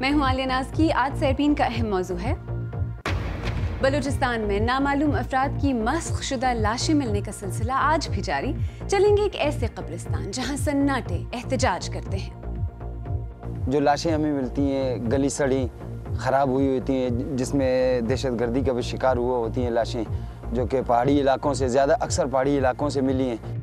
میں ہوں ناز کی آج سیرپین کا اہم موضوع ہے بلوچستان میں نامعلوم افراد کی مسخ شدہ لاشیں ملنے کا سلسلہ آج بھی جاری چلیں گے ایک ایسے قبرستان جہاں سناٹے احتجاج کرتے ہیں جو لاشیں ہمیں ملتی ہیں گلی سڑی خراب ہوئی ہوتی ہیں جس میں دہشت گردی کا بھی شکار ہوا ہوتی ہیں لاشیں جو کہ پہاڑی علاقوں سے زیادہ اکثر پہاڑی علاقوں سے ملی ہیں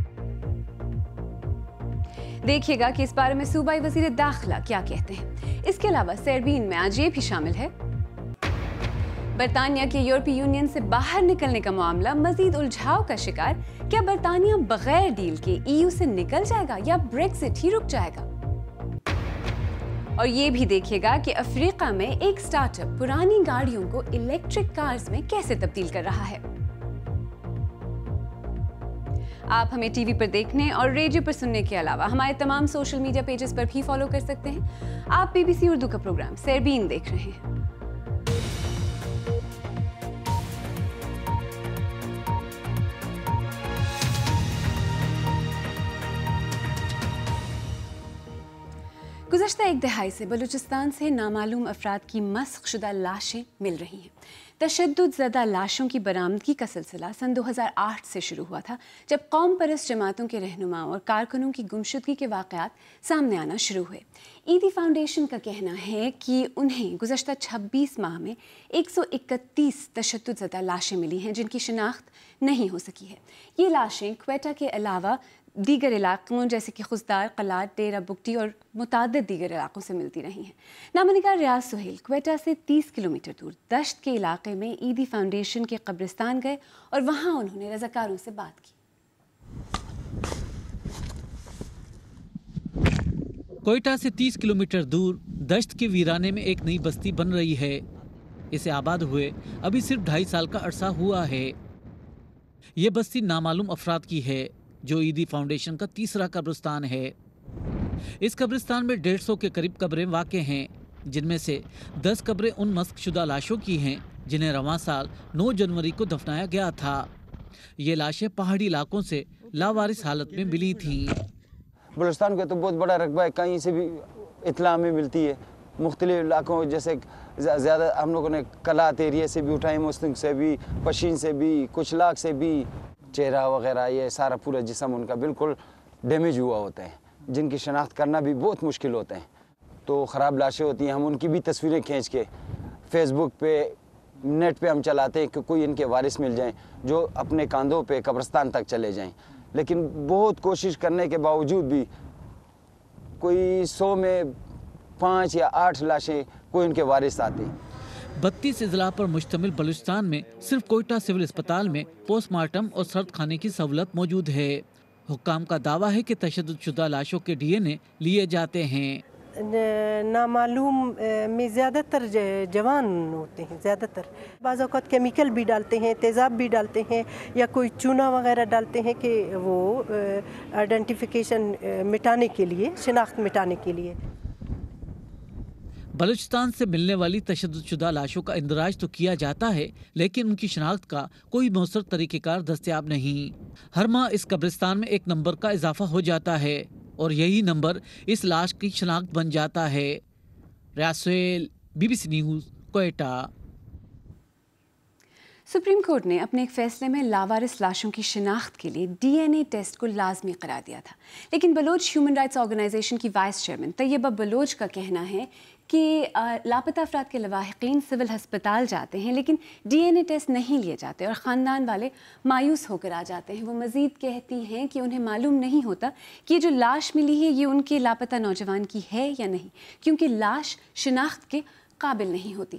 دیکھئے گا کہ اس بارے میں صوبائی وزیر داخلہ کیا کہتے ہیں اس کے علاوہ میں آج یہ بھی شامل ہے برطانیہ کے یورپی یونین سے باہر نکلنے کا معاملہ مزید الجھاؤ کا شکار کیا برطانیہ بغیر ڈیل کے ایو سے نکل جائے گا یا بریکسٹ ہی رک جائے گا اور یہ بھی دیکھئے گا کہ افریقہ میں ایک سٹارٹ اپ پرانی گاڑیوں کو الیکٹرک کارز میں کیسے تبدیل کر رہا ہے آپ ہمیں ٹی وی پر دیکھنے اور ریڈیو پر سننے کے علاوہ ہمارے تمام سوشل میڈیا پیجز پر بھی فالو کر سکتے ہیں آپ بی بی سی اردو کا پروگرام سیربین دیکھ رہے ہیں گزشتہ ایک دہائی سے بلوچستان سے نامعلوم افراد کی مسخ شدہ لاشیں مل رہی ہیں تشدد زدہ لاشوں کی برامدگی کا سلسلہ سن دو ہزار آٹھ سے شروع ہوا تھا جب قوم پرست جماعتوں کے رہنماؤں اور کارکنوں کی گمشدگی کے واقعات سامنے آنا شروع ہوئے ایدی فاؤنڈیشن کا کہنا ہے کہ انہیں گزشتہ چھبیس ماہ میں ایک سو اکتیس تشدد زدہ لاشیں ملی ہیں جن کی شناخت نہیں ہو سکی ہے یہ لاشیں کوئٹہ کے علاوہ دیگر علاقوں جیسے کہ خزدار قلات ڈیرہ بکٹی اور متعدد دیگر علاقوں سے ملتی رہی ہیں نامہ ریاض سہیل کوئٹہ سے تیس کلومیٹر دور دشت کے علاقے میں عیدی فاؤنڈیشن کے قبرستان گئے اور وہاں انہوں نے رضاکاروں سے بات کی کوئٹہ سے تیس کلومیٹر دور دشت کے ویرانے میں ایک نئی بستی بن رہی ہے اسے آباد ہوئے ابھی صرف ڈھائی سال کا عرصہ ہوا ہے یہ بستی نامعلوم افراد کی ہے جو عیدی فاؤنڈیشن کا تیسرا قبرستان ہے اس قبرستان میں ڈیڑھ سو کے قریب قبریں واقع ہیں جن میں سے دس قبریں ان مسک شدہ لاشوں کی ہیں جنہیں رواں سال نو جنوری کو دفنایا گیا تھا یہ لاشیں پہاڑی علاقوں سے لاوارث حالت میں ملی تھیں بلوچستان کا تو بہت بڑا رقبہ ہے کہیں سے بھی اطلاع ہمیں ملتی ہے مختلف علاقوں جیسے زیادہ ہم لوگوں نے کلات ایریا سے بھی اٹھائے مسلم سے بھی پشین سے بھی کچھ لاکھ سے بھی چہرہ وغیرہ یہ سارا پورا جسم ان کا بالکل ڈیمیج ہوا ہوتا ہے جن کی شناخت کرنا بھی بہت مشکل ہوتے ہیں تو خراب لاشیں ہوتی ہیں ہم ان کی بھی تصویریں کھینچ کے فیس بک پہ نیٹ پہ ہم چلاتے ہیں کہ کوئی ان کے وارث مل جائیں جو اپنے کاندھوں پہ قبرستان تک چلے جائیں لیکن بہت کوشش کرنے کے باوجود بھی کوئی سو میں پانچ یا آٹھ لاشیں کوئی ان کے وارث آتی بتیس اضلاع پر مشتمل بلوچستان میں صرف کوئٹہ سول اسپتال میں پوسٹ مارٹم اور سرد خانے کی سہولت موجود ہے حکام کا دعویٰ ہے کہ تشدد شدہ لاشوں کے ڈی این اے لیے جاتے ہیں نامعلوم میں زیادہ تر جوان ہوتے ہیں زیادہ تر بعض اوقات کیمیکل بھی ڈالتے ہیں تیزاب بھی ڈالتے ہیں یا کوئی چونا وغیرہ ڈالتے ہیں کہ وہ مٹانے کے لیے شناخت مٹانے کے لیے بلوچستان سے ملنے والی تشدد شدہ لاشوں کا اندراج تو کیا جاتا ہے لیکن ان کی شناخت کا کوئی مؤثر طریقہ کار دستیاب نہیں ہر ماہ اس قبرستان میں ایک نمبر کا اضافہ ہو جاتا ہے اور یہی نمبر اس لاش کی شناخت بن جاتا ہے ریاسویل B B C news Quetta supreme court نے اپنے ایک فیصلے میں لاوارس لاشوں کی شناخت کے لیے ڈی این اے ٹیسٹ کو لازمی قرار دیا تھا لیکن بلوچ ہیومن رائٹس آرگنائزیشن کی وائس چیئرمین طیبہ بلوچ کا کہنا ہے کہ لاپتہ افراد کے لواحقین سول ہسپتال جاتے ہیں لیکن ڈی این اے ٹیسٹ نہیں لیے جاتے اور خاندان والے مایوس ہو کر آ جاتے ہیں وہ مزید کہتی ہیں کہ انہیں معلوم نہیں ہوتا کہ یہ جو لاش ملی ہے یہ ان کے لاپتہ نوجوان کی ہے یا نہیں کیونکہ لاش شناخت کے قابل نہیں ہوتی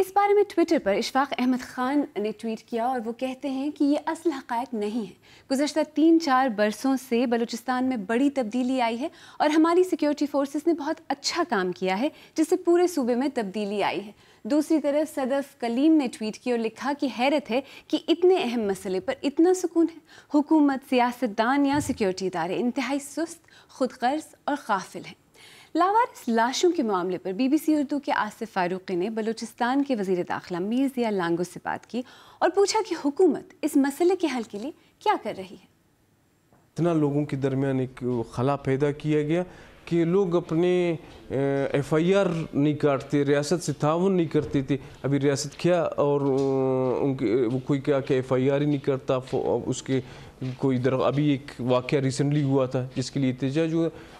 اس بارے میں ٹویٹر پر اشفاق احمد خان نے ٹویٹ کیا اور وہ کہتے ہیں کہ یہ اصل حقائق نہیں ہے گزشتہ تین چار برسوں سے بلوچستان میں بڑی تبدیلی آئی ہے اور ہماری سیکیورٹی فورسز نے بہت اچھا کام کیا ہے جس سے پورے صوبے میں تبدیلی آئی ہے دوسری طرف صدف کلیم نے ٹویٹ کی اور لکھا کہ حیرت ہے کہ اتنے اہم مسئلے پر اتنا سکون ہے حکومت سیاستدان یا سیکیورٹی ادارے انتہائی سست خود غرض اور قافل ہیں لاوارس لاشوں کے معاملے پر بی بی سی اردو کے آصف فاروقی نے بلوچستان کے وزیر داخلہ میر ضیاء لانگو سے بات کی اور پوچھا کہ حکومت اس مسئلے کے حل کے لیے کیا کر رہی ہے اتنا لوگوں کے درمیان ایک خلا پیدا کیا گیا کہ لوگ اپنے ایف آئی آر نہیں کاٹتے ریاست سے تعاون نہیں کرتے تھے ابھی ریاست کیا اور ان کے وہ کوئی کیا کہ ایف آئی آر ہی نہیں کرتا اس کے کوئی در ابھی ایک واقعہ ریسنٹلی ہوا تھا جس کے لیے احتجاج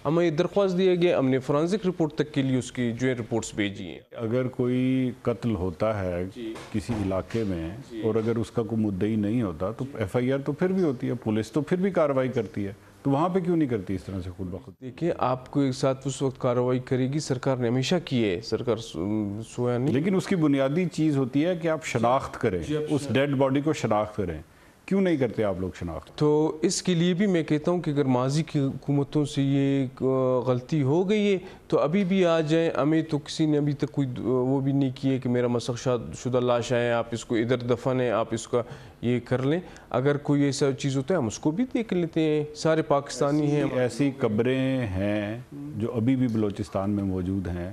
ہمیں درخواست دیا گیا ہم نے فورینسک رپورٹ تک کے لیے اس کی جو ہے رپورٹس ہیں اگر کوئی قتل ہوتا ہے جی۔ کسی علاقے میں جی۔ اور اگر اس کا کوئی مدعی نہیں ہوتا تو ایف آئی آر تو پھر بھی ہوتی ہے پولیس تو پھر بھی کارروائی کرتی ہے تو وہاں پہ کیوں نہیں کرتی اس طرح سے خود بخود دیکھیں آپ کو ایک ساتھ اس وقت کارروائی کرے گی سرکار نے ہمیشہ کی ہے سرکار سویا نہیں لیکن اس کی بنیادی چیز ہوتی ہے کہ آپ شناخت کریں جی، اس ڈیڈ باڈی کو شناخت کریں کیوں نہیں کرتے آپ لوگ شناخت تو اس کے لیے بھی میں کہتا ہوں کہ اگر ماضی کی حکومتوں سے یہ غلطی ہو گئی ہے تو ابھی بھی آ جائیں ہمیں تو کسی نے ابھی تک کوئی وہ بھی نہیں کیے کہ میرا مسخ شاد شدہ لاش ہے آپ اس کو ادھر دفن ہے آپ اس کا یہ کر لیں اگر کوئی ایسا چیز ہوتا ہے ہم اس کو بھی دیکھ لیتے ہیں سارے پاکستانی ہیں ایسی قبریں ہیں جو ابھی بھی بلوچستان میں موجود ہیں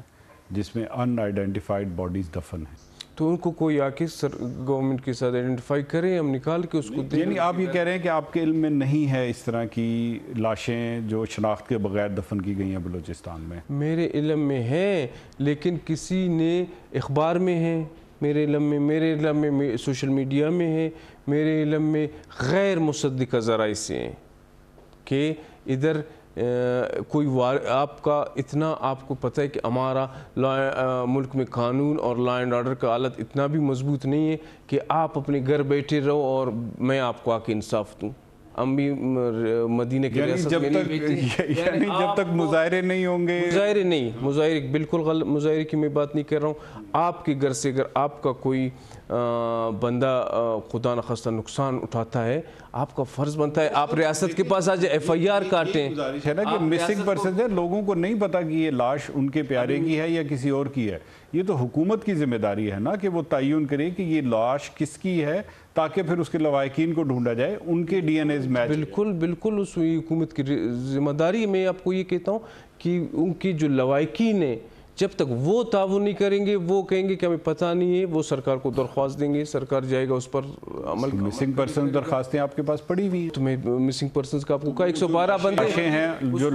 جس میں ان آئیڈینٹیفائڈ باڈیز دفن ہیں تو ان کو کوئی آ کے سر گورنمنٹ کے ساتھ آئیڈینٹیفائی کریں ہم نکال کے اس کو دیں یعنی آپ یہ کہہ رہے ہیں کہ آپ کے علم میں نہیں ہے اس طرح کی لاشیں جو شناخت کے بغیر دفن کی گئی ہیں بلوچستان میں میرے علم میں ہیں لیکن کسی نے اخبار میں ہیں میرے علم میں میرے علم میں سوشل میڈیا میں ہے میرے علم میں غیر مصدقہ ذرائع سے ہیں کہ ادھر کوئی وار آپ کا اتنا آپ کو پتہ ہے کہ ہمارا ملک میں قانون اور لا اینڈ آرڈر کا حالت اتنا بھی مضبوط نہیں ہے کہ آپ اپنے گھر بیٹھے رہو اور میں آپ کو آ کے انصاف دوں مدینہ میں یعنی یعنی یعنی نہیں ہوں گے مظاہرے نہیں مظاہرے بالکل غلط مظاہرے کی میں بات نہیں کر رہا ہوں آپ کے گھر سے اگر آپ کا کوئی بندہ خدا نخواستہ نقصان اٹھاتا ہے آپ کا فرض بنتا ہے آپ ریاست کے پاس آج ایف آئی آر کاٹیں ہے ہے نا کہ مسنگ پرسنز لوگوں کو نہیں پتا کہ یہ لاش ان کے پیارے کی ہے یا کسی اور کی ہے یہ تو حکومت کی ذمہ داری ہے نا کہ وہ تعین کرے کہ یہ لاش کس کی ہے تاکہ پھر اس کے لوائقین کو ڈھونڈا جائے ان کے ڈی این ایز میچ بالکل بالکل اس حکومت کی ذمہ داری میں آپ کو یہ کہتا ہوں کہ ان کی جو لوائقین ہیں جب تک وہ تعاون نہیں کریں گے وہ کہیں گے کہ ہمیں پتہ نہیں ہے وہ سرکار کو درخواست دیں گے سرکار جائے گا اس پر عمل مسنگ درخواستیں آپ کے پاس پڑی ہوئی تو میں مسنگ پرسنز کا آپ کو کہا ایک سو بارہ پراشیں ہیں جو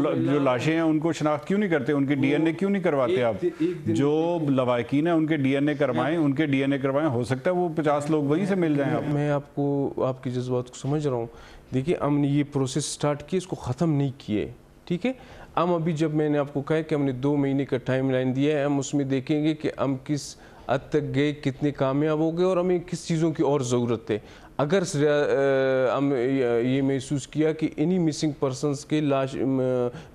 ہیں ان کو شناخت کیوں نہیں کرتے ان کے ڈی این اے کیوں نہیں کرواتے آپ جو لوائقین ہیں ان کے ڈی این اے کروائیں ان کے ڈی این اے کروائیں ہو سکتا ہے وہ پچاس لوگ وہی سے مل جائیں میں آپ کو آپ کی جذبات کو سمجھ رہا ہوں دیکھیے ہم نے یہ پروسیس سٹارٹ کی اس کو ختم نہیں کیے ٹھیک ہے ہم ابھی جب میں نے آپ کو کہا کہ ہم نے دو مہینے کا ٹائم لائن دیا ہے ہم اس میں دیکھیں گے کہ ہم کس حد تک گئے کتنے کامیاب ہو گئے اور ہمیں کس چیزوں کی اور ضرورت ہے اگر ہم یہ محسوس کیا کہ انہی مسنگ پرسنس کے لاش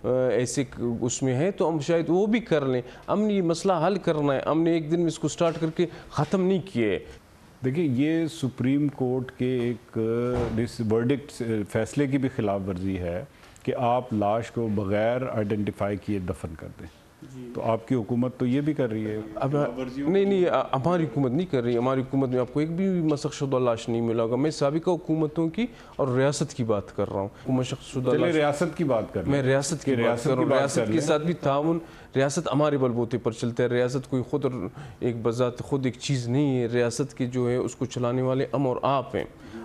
ایسے اس میں ہیں تو ہم شاید وہ بھی کر لیں ہم نے یہ مسئلہ حل کرنا ہے ہم نے ایک دن میں اس کو سٹارٹ کر کے ختم نہیں کیے دیکھیں یہ سپریم کورٹ کے ایک ورڈکٹ فیصلے کی بھی خلاف ورزی ہے کہ آپ لاش کو بغیر کیے دفن کر کر دیں تو جی۔ تو آپ کی حکومت یہ بھی رہی ہے نہیں نہیں ہماری حکومت نہیں کر رہی ہماری حکومت میں آپ کو ایک بھی مسخ شدہ لاش نہیں ملا ہوگا میں سابقہ حکومتوں کی اور ریاست کی بات کر رہا ہوں ریاست کی بات کر میں ریاست کی بات کر رہا ہوں ریاست کے ساتھ بھی تعاون ریاست ہمارے بلبوتے پر چلتا ہے ریاست کوئی خود ایک بذات خود ایک چیز نہیں ہے ریاست کے جو ہے اس کو چلانے والے ہم اور آپ ہیں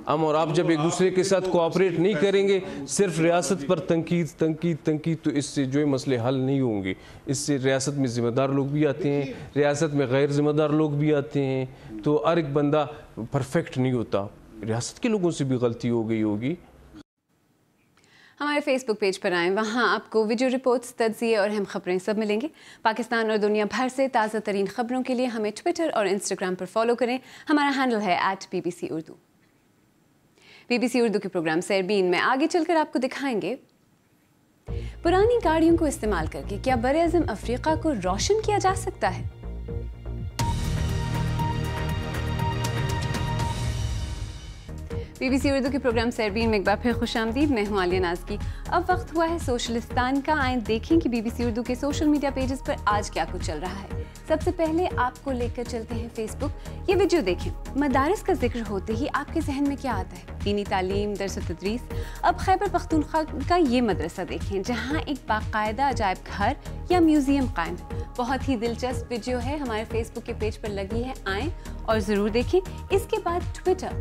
ہم اور آپ جب ایک دوسرے کے ساتھ کوآپریٹ نہیں کریں گے صرف ریاست پر تنقید تنقید تنقید تو اس سے جو مسئلے حل نہیں ہوں گے اس سے ریاست میں ذمہ دار لوگ بھی آتے ہیں ریاست میں غیر ذمہ دار لوگ بھی آتے ہیں تو ہر ایک بندہ پرفیکٹ نہیں ہوتا ریاست کے لوگوں سے بھی غلطی ہو گئی ہوگی ہمارے فیس بک پیج پر آئیں وہاں آپ کو ویڈیو رپورٹس تجزیے اور اہم خبریں سب ملیں گے پاکستان اور دنیا بھر سے تازہ ترین خبروں کے لیے ہمیں ٹویٹر اور انسٹاگرام پر فالو کریں ہمارا ہینڈل ہے at B B C Urdu B B C Urdu کے پروگرام سیربین میں آگے چل کر آپ کو دکھائیں گے پرانی گاڑیوں کو استعمال کر کے کیا بر اعظم افریقہ کو روشن کیا جا سکتا ہے بی بی سی اردو کے پروگرام سیربین میں ایک بار پھر خوش آمدید میں ہوں عالیہ کی اب وقت ہوا ہے سوشلستان کا دیکھیں کہ بی بی سی اردو کے سوشل میڈیا پیجز پر آج کیا کچھ چل رہا ہے سب سے پہلے آپ کو لے کر چلتے ہیں فیس بک یہ ویڈیو دیکھیں مدارس کا ذکر ہوتے ہی آپ کے ذہن میں کیا آتا ہے دینی تعلیم درس و تدریس اب خیبر پختونخوا کا یہ مدرسہ دیکھیں جہاں ایک باقاعدہ عجائب گھر یا میوزیم قائم بہت ہی دلچسپ ویڈیو ہے ہمارے فیس بک کے پیج پر لگی ہے آئیں اور ضرور دیکھیں اس کے بعد ٹویٹر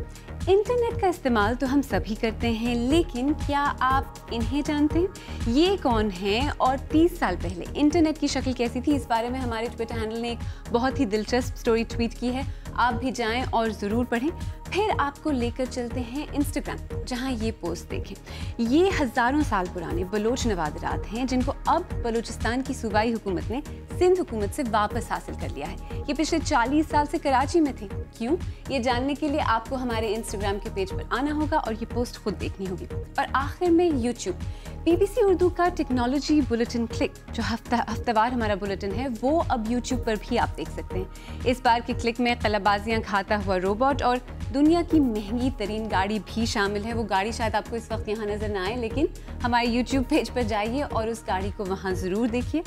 انٹرنیٹ کا استعمال تو ہم سبھی کرتے ہیں لیکن کیا آپ انہیں جانتے ہیں یہ کون ہیں اور تیس سال پہلے انٹرنیٹ کی شکل کیسی تھی اس بارے میں ہمارے ٹویٹر ہینڈل نے ایک بہت ہی دلچسپ سٹوری ٹویٹ کی ہے آپ بھی جائیں اور ضرور پڑھیں پھر آپ کو لے کر چلتے ہیں انسٹاگرام جہاں یہ پوسٹ دیکھیں یہ ہزاروں سال پرانے بلوچ نوادرات ہیں جن کو اب بلوچستان کی صوبائی حکومت نے سندھ حکومت سے واپس حاصل کر لیا ہے یہ پچھلے چالیس سال سے کراچی میں تھے کیوں یہ جاننے کے لیے آپ کو ہمارے انسٹاگرام کے پیج پر آنا ہوگا اور یہ پوسٹ خود دیکھنی ہوگی اور آخر میں YouTube B B C Urdu کا ٹیکنالوجی بلٹن کلک جو ہفتہ ہفتہ وار ہمارا بلٹن ہے وہ اب یوٹیوب پر بھی آپ دیکھ سکتے ہیں اس بار کے کلک میں قلع بازیاں کھاتا ہوا روبوٹ اور دنیا کی مہنگی ترین گاڑی بھی شامل ہے وہ گاڑی شاید آپ کو اس وقت یہاں نظر نہ آئے لیکن ہمارے یوٹیوب پیج پر جائیے اور اس گاڑی کو وہاں ضرور دیکھیے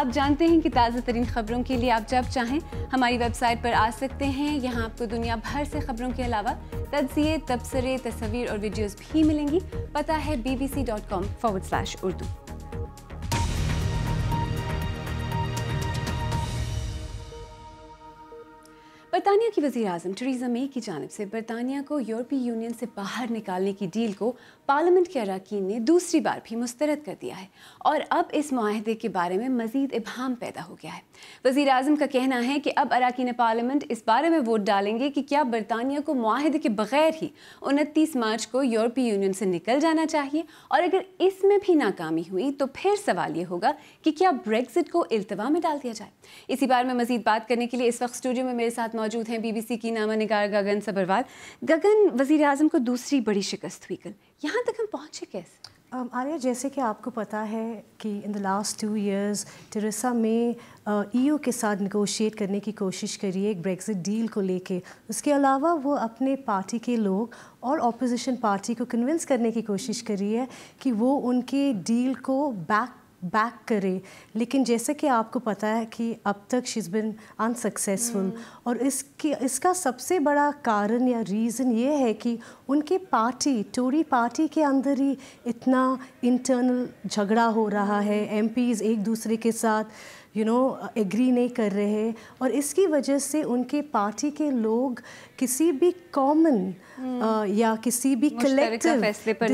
آپ جانتے ہیں کہ تازہ ترین خبروں کے لیے آپ جب چاہیں ہماری ویب سائٹ پر آ سکتے ہیں یہاں آپ کو دنیا بھر سے خبروں کے علاوہ تجزیے تبصرے تصویر اور ویڈیوز بھی ملیں گی پتہ ہے B B C dot com forward slash Urdu برطانیہ کی وزیراعظم ٹریزا مے کی جانب سے برطانیہ کو یورپی یونین سے باہر نکالنے کی ڈیل کو پارلیمنٹ کے اراکین نے دوسری بار بھی مسترد کر دیا ہے اور اب اس معاہدے کے بارے میں مزید ابہام پیدا ہو گیا ہے وزیر اعظم کا کہنا ہے کہ اب اراکین پارلیمنٹ اس بارے میں ووٹ ڈالیں گے کہ کیا برطانیہ کو معاہدے کے بغیر ہی انتیس مارچ کو یورپی یونین سے نکل جانا چاہیے اور اگر اس میں بھی ناکامی ہوئی تو پھر سوال یہ ہوگا کہ کیا بریکزٹ کو التوا میں ڈال دیا جائے اسی بار میں مزید بات کرنے کے لیے اس وقت اسٹوڈیو میں میرے ساتھ موجود ہیں بی بی سی کی نامہ نگار گگن سبروال گگن وزیر اعظم کو دوسری بڑی شکست ہوئی کل یہاں تک ہم پہنچے کیسے آریہ جیسے کہ آپ کو پتہ ہے کہ in the last two years Theresa May ای او e کے ساتھ نگوشیٹ کرنے کی کوشش کری ہے ایک بریگزٹ ڈیل کو لے کے اس کے علاوہ وہ اپنے پارٹی کے لوگ اور اپوزیشن پارٹی کو کنونس کرنے کی کوشش کری ہے کہ وہ ان کے ڈیل کو بیک بیک کرے لیکن جیسے کہ آپ کو پتہ ہے کہ اب تک بن انسکسیزفل اور اس کی اس کا سب سے بڑا کارن یا ریزن یہ ہے کہ ان کی پارٹی ٹوری پارٹی کے اندر ہی اتنا انٹرنل جھگڑا ہو رہا ہے ایم پیز ایک دوسرے کے ساتھ یو نو ایگری نہیں کر رہے اور اس کی وجہ سے ان کے پارٹی کے لوگ کسی بھی کامن یا کسی بھی پہ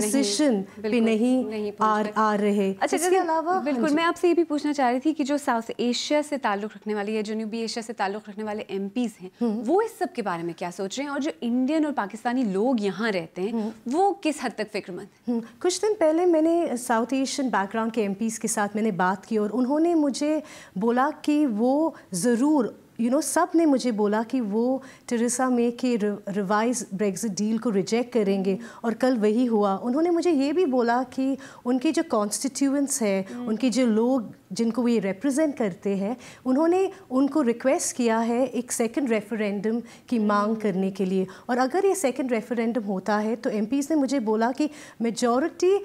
نہیں آ اچھا اس کے علاوہ ہاں جی۔ میں آپ سے یہ بھی پوچھنا چاہ رہی تھی کہ جو ساؤتھ ایشیا سے تعلق رکھنے والی یا جو ایشیا سے تعلق رکھنے والے ایم پیز ہیں وہ اس سب کے بارے میں کیا سوچ رہے ہیں اور جو انڈین اور پاکستانی لوگ یہاں رہتے ہیں وہ کس حد تک فکر مند کچھ دن پہلے میں نے ساؤتھ ایشین بیک گراؤنڈ کے ایم پیز کے ساتھ میں نے بات کی اور انہوں نے مجھے بولا کہ وہ ضرور یو نو سب نے مجھے بولا کہ وہ ٹریسا مے کے ریوائز بریگزٹ ڈیل کو ریجیکٹ کریں گے اور کل وہی ہوا انہوں نے مجھے یہ بھی بولا کہ ان کی جو کانسٹیٹیوئنس ہے ان کی جو لوگ جن کو یہ ریپرزینٹ کرتے ہیں انہوں نے ان کو ریکویسٹ کیا ہے ایک سیکنڈ ریفرینڈم کی مانگ کرنے کے لیے اور اگر یہ سیکنڈ ریفرینڈم ہوتا ہے تو ایم پیز نے مجھے بولا کہ میجورٹی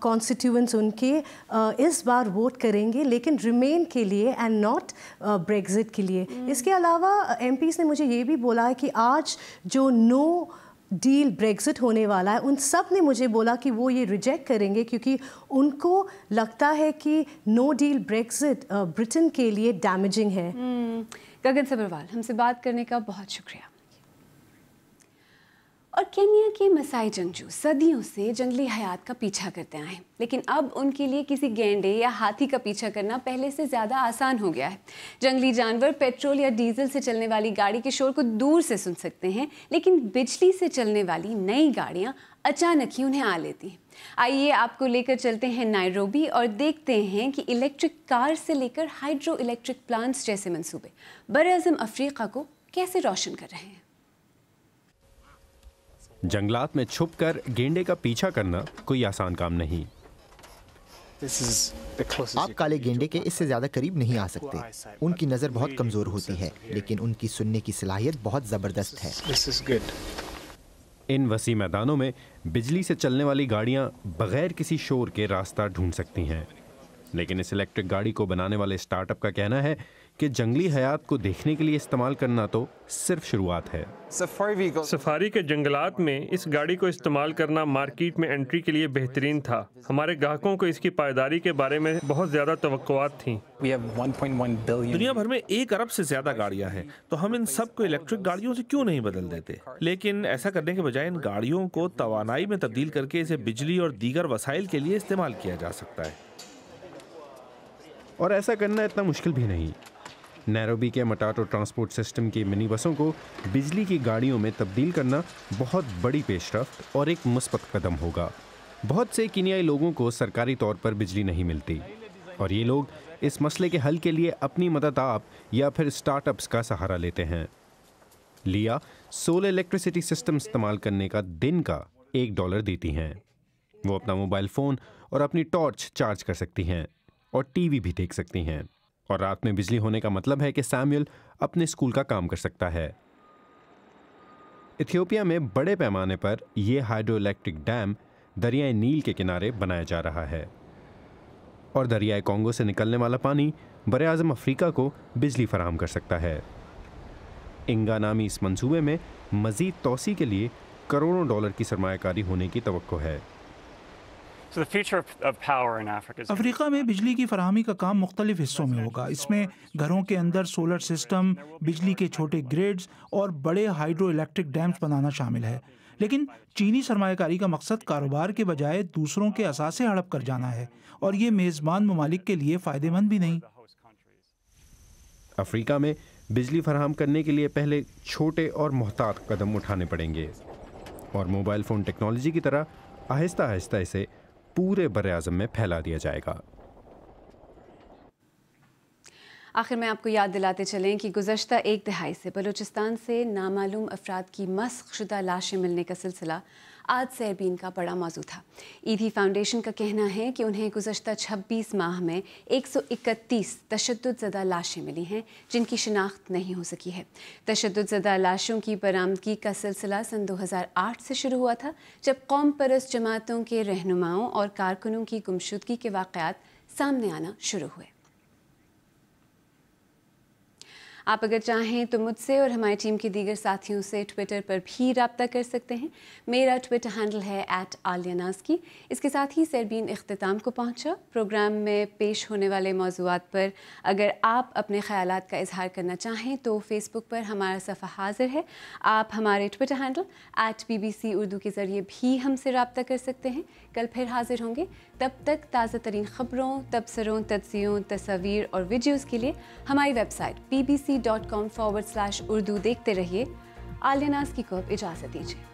کانسٹیٹیوینس ان کے اس بار ووٹ کریں گے لیکن ریمین کے لیے اینڈ ناٹ بریگزٹ کے لیے hmm. اس کے علاوہ ایم پیز نے مجھے یہ بھی بولا ہے کہ آج جو نو ڈیل بریگزٹ ہونے والا ہے ان سب نے مجھے بولا کہ وہ یہ ریجیکٹ کریں گے کیونکہ ان کو لگتا ہے کہ نو ڈیل بریگزٹ برٹن کے لیے ڈیمیجنگ ہے hmm. گگن سبروال ہم سے بات کرنے کا بہت شکریہ اور کینیا کے مسائی جنگجو صدیوں سے جنگلی حیات کا پیچھا کرتے آئے ہیں لیکن اب ان کے لیے کسی گینڈے یا ہاتھی کا پیچھا کرنا پہلے سے زیادہ آسان ہو گیا ہے جنگلی جانور پیٹرول یا ڈیزل سے چلنے والی گاڑی کے شور کو دور سے سن سکتے ہیں لیکن بجلی سے چلنے والی نئی گاڑیاں اچانک ہی انہیں آ لیتی ہیں آئیے آپ کو لے کر چلتے ہیں نائروبی اور دیکھتے ہیں کہ الیکٹرک کار سے لے کر ہائیڈرو الیکٹرک پلانٹس جیسے منصوبے بر اعظم افریقہ کو کیسے روشن کر رہے ہیں جنگلات میں چھپ کر گینڈے کا پیچھا کرنا کوئی آسان کام نہیں آپ کالے گینڈے کے اس سے زیادہ قریب نہیں آ سکتے ان کی نظر بہت کمزور ہوتی ہے لیکن ان کی سننے کی صلاحیت بہت زبردست ہے ان وسیع میدانوں میں بجلی سے چلنے والی گاڑیاں بغیر کسی شور کے راستہ ڈھونڈ سکتی ہیں لیکن اس الیکٹرک گاڑی کو بنانے والے سٹارٹ اپ کا کہنا ہے کہ جنگلی حیات کو دیکھنے کے لیے استعمال کرنا تو صرف شروعات ہے سفاری کے جنگلات میں اس گاڑی کو استعمال کرنا مارکیٹ میں انٹری کے لیے بہترین تھا ہمارے گاہکوں کو اس کی پائیداری کے بارے میں بہت زیادہ توقعات دنیا بھر میں ایک ارب سے زیادہ گاڑیاں ہیں تو ہم ان سب کو الیکٹرک گاڑیوں سے کیوں نہیں بدل دیتے لیکن ایسا کرنے کے بجائے ان گاڑیوں کو توانائی میں تبدیل کر کے اسے بجلی اور دیگر وسائل کے لیے استعمال کیا جا سکتا ہے اور ایسا کرنا اتنا مشکل بھی نہیں نیروبی کے مٹاٹو ٹرانسپورٹ سسٹم کی منی بسوں کو بجلی کی گاڑیوں میں تبدیل کرنا بہت بڑی پیش رفت اور ایک مثبت قدم ہوگا بہت سے کینیائی لوگوں کو سرکاری طور پر بجلی نہیں ملتی اور یہ لوگ اس مسئلے کے حل کے لیے اپنی مدد آپ یا پھر سٹارٹ اپس کا سہارا لیتے ہیں لیا سولر الیکٹریسٹی سسٹم استعمال کرنے کا دن کا ایک ڈالر دیتی ہیں وہ اپنا موبائل فون اور اپنی ٹارچ چارج کر سکتی ہیں اور ٹی وی بھی دیکھ سکتی ہیں اور رات میں بجلی ہونے کا مطلب ہے کہ سیمیل اپنے اسکول کا کام کر سکتا ہے ایتھیوپیا میں بڑے پیمانے پر یہ ہائیڈرو الیکٹرک ڈیم دریائے نیل کے کنارے بنایا جا رہا ہے اور دریائے کانگو سے نکلنے والا پانی بر اعظم افریقہ کو بجلی فراہم کر سکتا ہے انگا نامی اس منصوبے میں مزید توسیع کے لیے کروڑوں ڈالر کی سرمایہ کاری ہونے کی توقع ہے افریقہ میں بجلی کی فراہمی کا کام مختلف حصوں میں ہوگا اس میں گھروں کے اندر سولر سسٹم بجلی کے چھوٹے گریڈز اور بڑے ہائیڈرو الیکٹرک ڈیمز بنانا شامل ہے لیکن چینی سرمایہ کاری کا مقصد کاروبار کے بجائے دوسروں کے اثاثے ہڑپ کر جانا ہے اور یہ میزبان ممالک کے لیے فائدہ مند بھی نہیں افریقہ میں بجلی فراہم کرنے کے لیے پہلے چھوٹے اور محتاط قدم اٹھانے پڑیں گے اور موبائل فون ٹیکنالوجی کی طرح آہستہ آہستہ اسے پورے بر اعظم میں پھیلا دیا جائے گا آخر میں آپ کو یاد دلاتے چلیں کہ گزشتہ ایک دہائی سے بلوچستان سے نامعلوم افراد کی مسخ شدہ لاشیں ملنے کا سلسلہ آج سیربین کا بڑا موضوع تھا ایدھی فاؤنڈیشن کا کہنا ہے کہ انہیں گزشتہ چھبیس ماہ میں ایک سو اکتیس تشدد زدہ لاشیں ملی ہیں جن کی شناخت نہیں ہو سکی ہے تشدد زدہ لاشوں کی برآمدگی کا سلسلہ سن دو ہزار آٹھ سے شروع ہوا تھا جب قوم پرست جماعتوں کے رہنماؤں اور کارکنوں کی گمشدگی کے واقعات سامنے آنا شروع ہوئے آپ اگر چاہیں تو مجھ سے اور ہماری ٹیم کے دیگر ساتھیوں سے ٹویٹر پر بھی رابطہ کر سکتے ہیں میرا ٹویٹر ہینڈل ہے ایٹ عالیہ ناز کی اس کے ساتھ ہی سیربین اختتام کو پہنچا پروگرام میں پیش ہونے والے موضوعات پر اگر آپ اپنے خیالات کا اظہار کرنا چاہیں تو فیس بک پر ہمارا صفحہ حاضر ہے آپ ہمارے Twitter handle at B B C Urdu کے ذریعے بھی ہم سے رابطہ کر سکتے ہیں کل پھر حاضر ہوں گے تب تک تازہ ترین خبروں تبصروں تجزیوں تصاویر اور ویڈیوز کے لیے ہماری website B B C dot com forward slash Urdu دیکھتے رہیے عالیہ ناز کی کو اجازت دیجیے